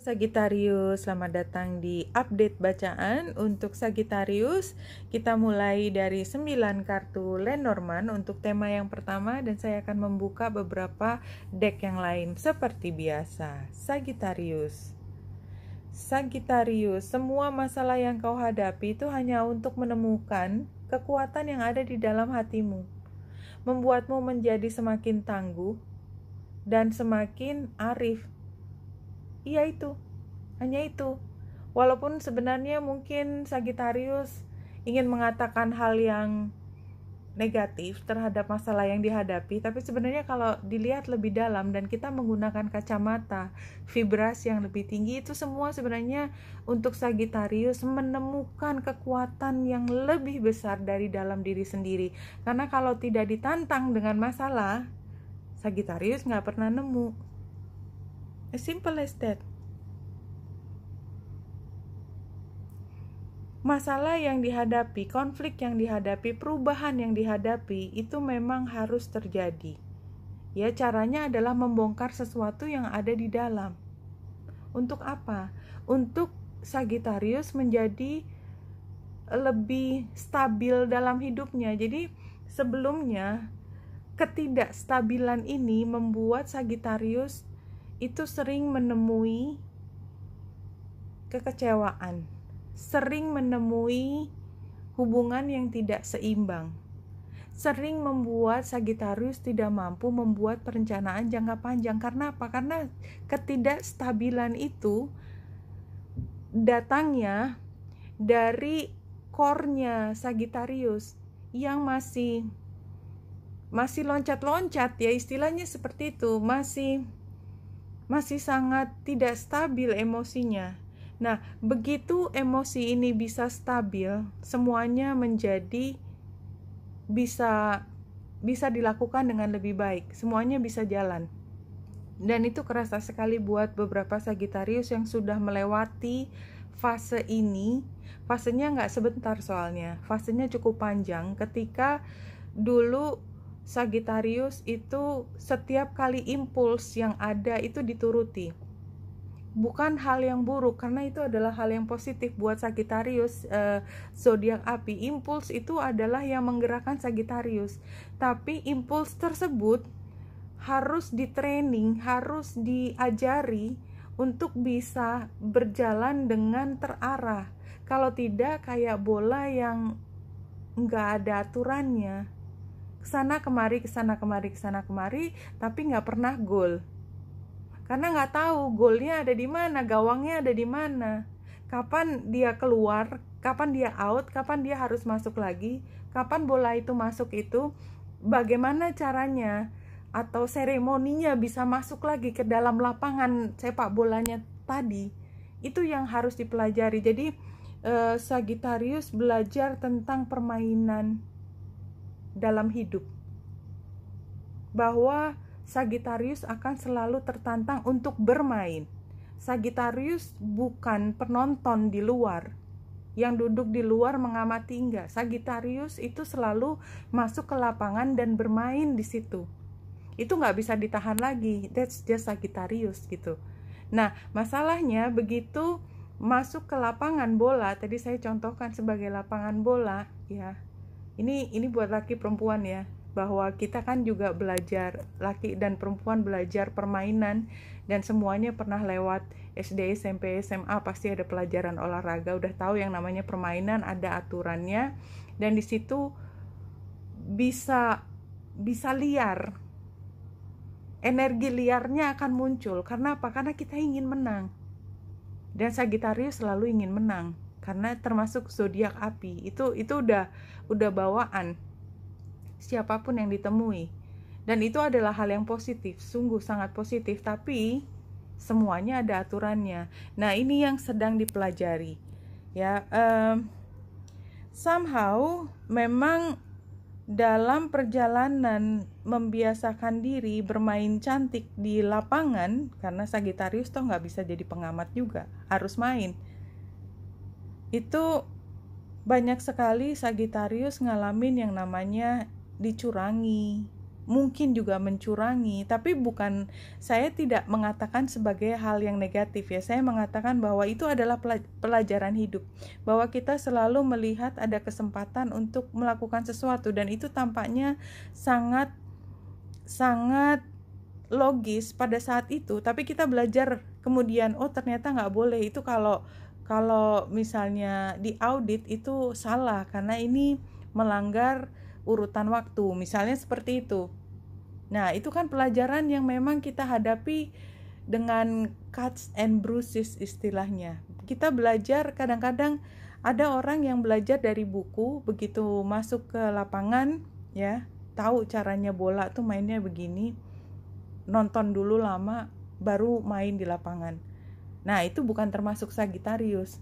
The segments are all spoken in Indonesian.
Sagitarius, selamat datang di update bacaan untuk Sagitarius. Kita mulai dari 9 kartu Lenormand untuk tema yang pertama dan saya akan membuka beberapa deck yang lain seperti biasa. Sagitarius, Sagitarius, semua masalah yang kau hadapi itu hanya untuk menemukan kekuatan yang ada di dalam hatimu. Membuatmu menjadi semakin tangguh dan semakin arif Iya itu, hanya itu. Walaupun sebenarnya mungkin Sagitarius ingin mengatakan hal yang negatif terhadap masalah yang dihadapi, tapi sebenarnya kalau dilihat lebih dalam dan kita menggunakan kacamata vibrasi yang lebih tinggi itu semua sebenarnya untuk Sagitarius menemukan kekuatan yang lebih besar dari dalam diri sendiri. Karena kalau tidak ditantang dengan masalah, Sagitarius nggak pernah nemu. As simple as that. Masalah yang dihadapi, konflik yang dihadapi, perubahan yang dihadapi itu memang harus terjadi. Ya, caranya adalah membongkar sesuatu yang ada di dalam. Untuk apa? Untuk Sagitarius menjadi lebih stabil dalam hidupnya. Jadi, sebelumnya ketidakstabilan ini membuat Sagitarius itu sering menemui kekecewaan, sering menemui hubungan yang tidak seimbang, sering membuat Sagitarius tidak mampu membuat perencanaan jangka panjang. Karena apa? Karena ketidakstabilan itu datangnya dari kornya nya Sagittarius yang masih masih loncat-loncat ya istilahnya seperti itu, masih masih sangat tidak stabil emosinya. Nah, begitu emosi ini bisa stabil, semuanya menjadi bisa bisa dilakukan dengan lebih baik. Semuanya bisa jalan. Dan itu kerasa sekali buat beberapa Sagitarius yang sudah melewati fase ini. Fasenya nggak sebentar soalnya. Fasenya cukup panjang ketika dulu Sagittarius itu setiap kali impuls yang ada itu dituruti. Bukan hal yang buruk karena itu adalah hal yang positif buat Sagittarius eh, zodiak api. Impuls itu adalah yang menggerakkan Sagittarius. Tapi impuls tersebut harus ditraining, harus diajari untuk bisa berjalan dengan terarah. Kalau tidak kayak bola yang nggak ada aturannya kesana kemari kesana kemari kesana kemari tapi nggak pernah gol karena nggak tahu golnya ada di mana gawangnya ada di mana kapan dia keluar kapan dia out kapan dia harus masuk lagi kapan bola itu masuk itu bagaimana caranya atau seremoninya bisa masuk lagi ke dalam lapangan sepak bolanya tadi itu yang harus dipelajari jadi sagitarius eh, Sagittarius belajar tentang permainan dalam hidup. Bahwa Sagittarius akan selalu tertantang untuk bermain. Sagittarius bukan penonton di luar yang duduk di luar mengamati enggak. Sagittarius itu selalu masuk ke lapangan dan bermain di situ. Itu nggak bisa ditahan lagi. That's just Sagittarius gitu. Nah, masalahnya begitu masuk ke lapangan bola, tadi saya contohkan sebagai lapangan bola, ya ini ini buat laki perempuan ya bahwa kita kan juga belajar laki dan perempuan belajar permainan dan semuanya pernah lewat SD, SMP, SMA pasti ada pelajaran olahraga, udah tahu yang namanya permainan ada aturannya dan di situ bisa bisa liar. Energi liarnya akan muncul karena apa? Karena kita ingin menang. Dan Sagitarius selalu ingin menang karena termasuk zodiak api itu itu udah udah bawaan siapapun yang ditemui dan itu adalah hal yang positif sungguh sangat positif tapi semuanya ada aturannya nah ini yang sedang dipelajari ya um, somehow memang dalam perjalanan membiasakan diri bermain cantik di lapangan karena Sagitarius toh nggak bisa jadi pengamat juga harus main itu banyak sekali Sagitarius ngalamin yang namanya dicurangi, mungkin juga mencurangi, tapi bukan saya tidak mengatakan sebagai hal yang negatif ya. Saya mengatakan bahwa itu adalah pelajaran hidup, bahwa kita selalu melihat ada kesempatan untuk melakukan sesuatu dan itu tampaknya sangat sangat logis pada saat itu, tapi kita belajar kemudian oh ternyata nggak boleh itu kalau kalau misalnya di audit itu salah karena ini melanggar urutan waktu misalnya seperti itu nah itu kan pelajaran yang memang kita hadapi dengan cuts and bruises istilahnya kita belajar kadang-kadang ada orang yang belajar dari buku begitu masuk ke lapangan ya tahu caranya bola tuh mainnya begini nonton dulu lama baru main di lapangan Nah, itu bukan termasuk Sagittarius.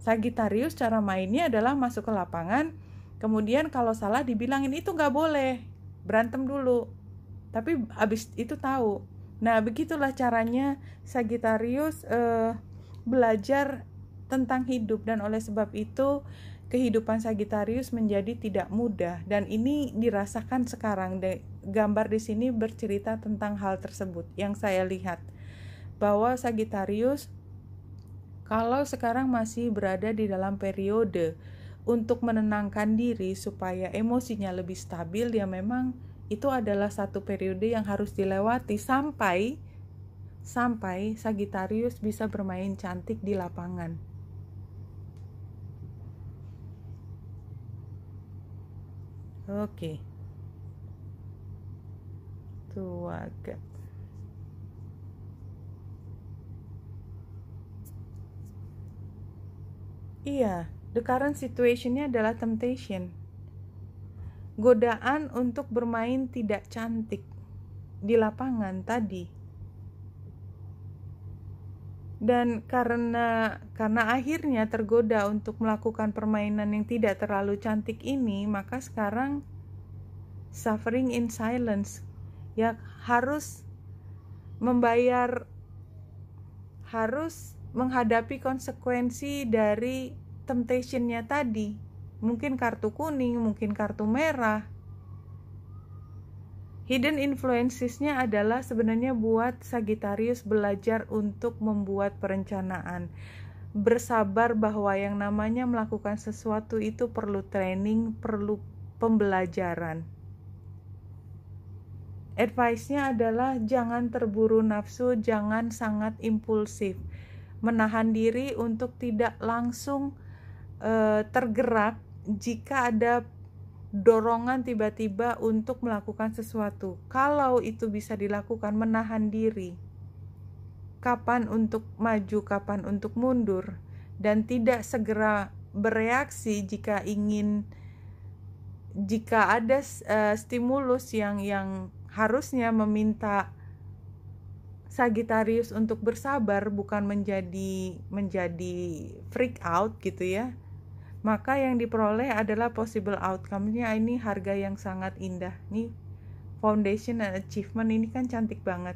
Sagittarius cara mainnya adalah masuk ke lapangan, kemudian kalau salah dibilangin itu nggak boleh, berantem dulu. Tapi abis itu tahu. Nah, begitulah caranya Sagittarius eh, belajar tentang hidup dan oleh sebab itu kehidupan Sagittarius menjadi tidak mudah dan ini dirasakan sekarang gambar di sini bercerita tentang hal tersebut yang saya lihat bahwa Sagittarius kalau sekarang masih berada di dalam periode untuk menenangkan diri supaya emosinya lebih stabil, ya memang itu adalah satu periode yang harus dilewati sampai sampai Sagittarius bisa bermain cantik di lapangan. Oke. Okay. agak. Iya, the current situationnya adalah temptation. Godaan untuk bermain tidak cantik di lapangan tadi. Dan karena karena akhirnya tergoda untuk melakukan permainan yang tidak terlalu cantik ini, maka sekarang suffering in silence ya harus membayar harus menghadapi konsekuensi dari temptationnya tadi mungkin kartu kuning mungkin kartu merah hidden influencesnya adalah sebenarnya buat Sagittarius belajar untuk membuat perencanaan bersabar bahwa yang namanya melakukan sesuatu itu perlu training perlu pembelajaran advice-nya adalah jangan terburu nafsu, jangan sangat impulsif menahan diri untuk tidak langsung e, tergerak jika ada dorongan tiba-tiba untuk melakukan sesuatu. Kalau itu bisa dilakukan, menahan diri. Kapan untuk maju, kapan untuk mundur, dan tidak segera bereaksi jika ingin jika ada uh, stimulus yang yang harusnya meminta Sagittarius untuk bersabar bukan menjadi menjadi freak out gitu ya maka yang diperoleh adalah possible outcome-nya ini harga yang sangat indah nih foundation and achievement ini kan cantik banget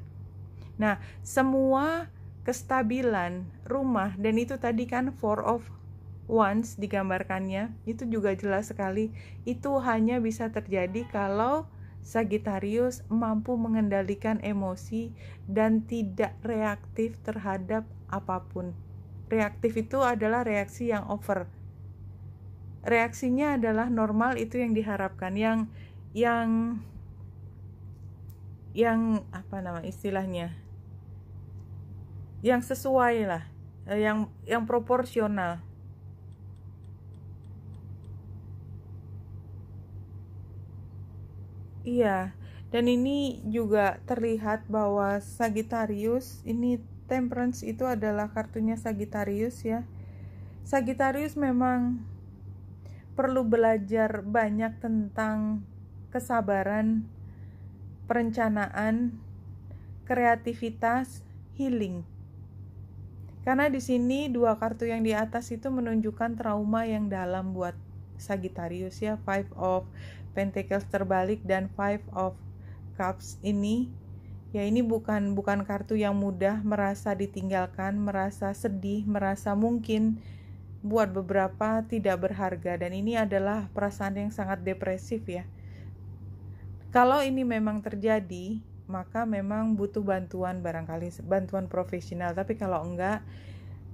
nah semua kestabilan rumah dan itu tadi kan four of wands digambarkannya itu juga jelas sekali itu hanya bisa terjadi kalau Sagittarius mampu mengendalikan emosi dan tidak reaktif terhadap apapun. Reaktif itu adalah reaksi yang over. Reaksinya adalah normal itu yang diharapkan, yang yang yang apa nama istilahnya? Yang sesuai lah, eh, yang yang proporsional. Iya, dan ini juga terlihat bahwa Sagittarius ini Temperance itu adalah kartunya Sagittarius ya. Sagittarius memang perlu belajar banyak tentang kesabaran, perencanaan, kreativitas, healing. Karena di sini dua kartu yang di atas itu menunjukkan trauma yang dalam buat Sagittarius ya, Five of Pentacles terbalik dan Five of Cups ini ya ini bukan bukan kartu yang mudah merasa ditinggalkan, merasa sedih, merasa mungkin buat beberapa tidak berharga dan ini adalah perasaan yang sangat depresif ya. Kalau ini memang terjadi, maka memang butuh bantuan barangkali bantuan profesional, tapi kalau enggak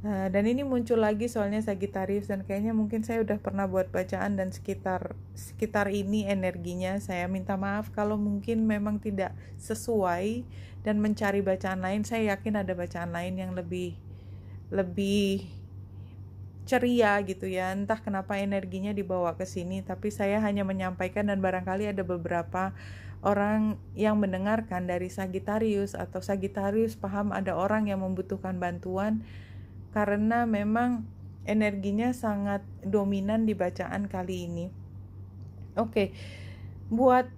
Eh, dan ini muncul lagi soalnya Sagitarius dan kayaknya mungkin saya udah pernah buat bacaan dan sekitar sekitar ini energinya saya minta maaf kalau mungkin memang tidak sesuai dan mencari bacaan lain saya yakin ada bacaan lain yang lebih lebih ceria gitu ya entah kenapa energinya dibawa ke sini tapi saya hanya menyampaikan dan barangkali ada beberapa orang yang mendengarkan dari Sagitarius atau Sagitarius paham ada orang yang membutuhkan bantuan karena memang energinya sangat dominan di bacaan kali ini. Oke, okay. buat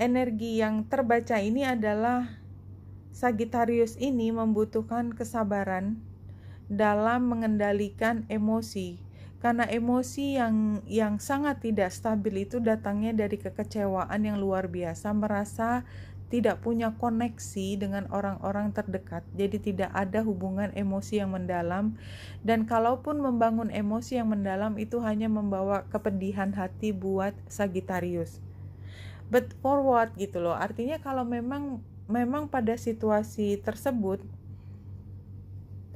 energi yang terbaca ini adalah Sagittarius ini membutuhkan kesabaran dalam mengendalikan emosi karena emosi yang yang sangat tidak stabil itu datangnya dari kekecewaan yang luar biasa merasa tidak punya koneksi dengan orang-orang terdekat, jadi tidak ada hubungan emosi yang mendalam. Dan kalaupun membangun emosi yang mendalam, itu hanya membawa kepedihan hati buat Sagittarius. But forward gitu loh, artinya kalau memang memang pada situasi tersebut,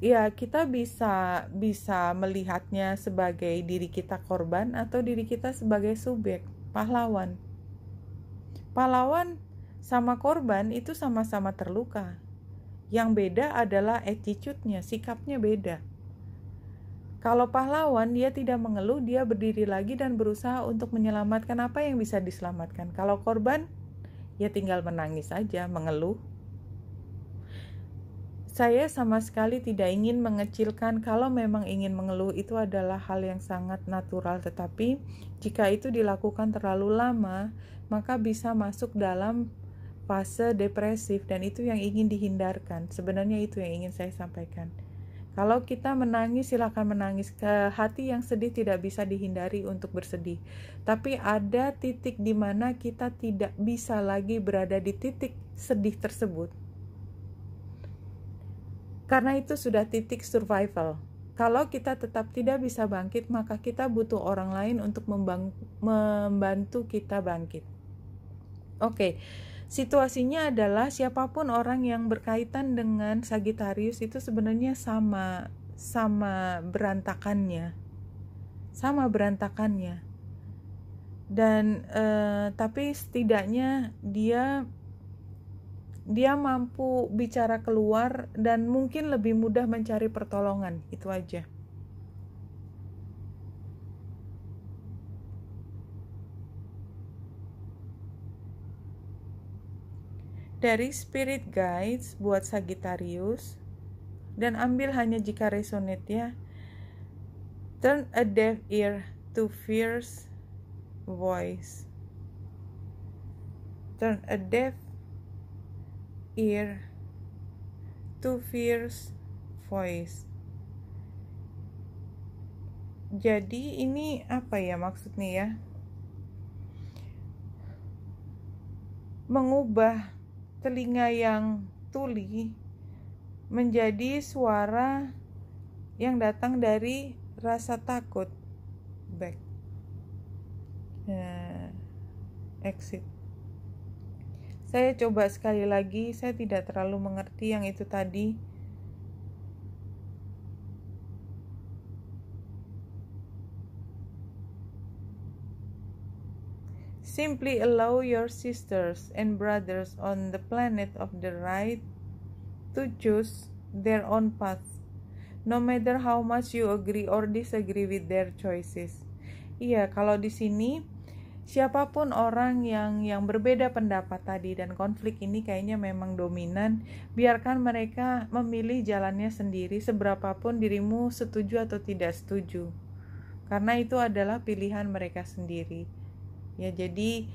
ya kita bisa bisa melihatnya sebagai diri kita korban atau diri kita sebagai subjek pahlawan. Pahlawan sama korban itu sama-sama terluka. Yang beda adalah attitude-nya, sikapnya beda. Kalau pahlawan, dia tidak mengeluh, dia berdiri lagi dan berusaha untuk menyelamatkan apa yang bisa diselamatkan. Kalau korban, ya tinggal menangis saja, mengeluh. Saya sama sekali tidak ingin mengecilkan kalau memang ingin mengeluh itu adalah hal yang sangat natural, tetapi jika itu dilakukan terlalu lama, maka bisa masuk dalam fase depresif dan itu yang ingin dihindarkan. Sebenarnya itu yang ingin saya sampaikan. Kalau kita menangis silahkan menangis ke hati yang sedih tidak bisa dihindari untuk bersedih. Tapi ada titik di mana kita tidak bisa lagi berada di titik sedih tersebut. Karena itu sudah titik survival. Kalau kita tetap tidak bisa bangkit, maka kita butuh orang lain untuk membantu kita bangkit. Oke. Okay situasinya adalah siapapun orang yang berkaitan dengan Sagittarius itu sebenarnya sama sama berantakannya. Sama berantakannya. Dan eh, tapi setidaknya dia dia mampu bicara keluar dan mungkin lebih mudah mencari pertolongan. Itu aja. dari spirit guides buat Sagittarius dan ambil hanya jika resonate ya. Turn a deaf ear to fierce voice. Turn a deaf ear to fierce voice. Jadi ini apa ya maksudnya ya? Mengubah telinga yang tuli menjadi suara yang datang dari rasa takut back nah, exit saya coba sekali lagi saya tidak terlalu mengerti yang itu tadi Simply allow your sisters and brothers on the planet of the right to choose their own path, no matter how much you agree or disagree with their choices. Iya, kalau di sini siapapun orang yang yang berbeda pendapat tadi dan konflik ini kayaknya memang dominan, biarkan mereka memilih jalannya sendiri seberapapun dirimu setuju atau tidak setuju. Karena itu adalah pilihan mereka sendiri ya jadi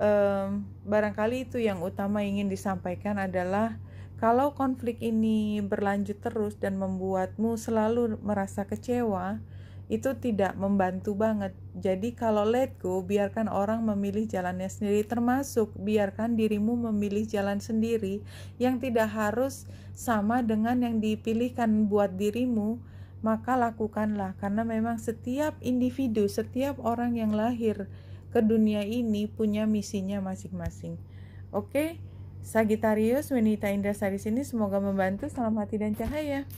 um, barangkali itu yang utama ingin disampaikan adalah kalau konflik ini berlanjut terus dan membuatmu selalu merasa kecewa, itu tidak membantu banget. Jadi kalau let go, biarkan orang memilih jalannya sendiri termasuk biarkan dirimu memilih jalan sendiri yang tidak harus sama dengan yang dipilihkan buat dirimu, maka lakukanlah karena memang setiap individu, setiap orang yang lahir ke dunia ini punya misinya masing-masing. Oke, Sagitarius, Wanita Indra Sari sini semoga membantu. Salam hati dan cahaya.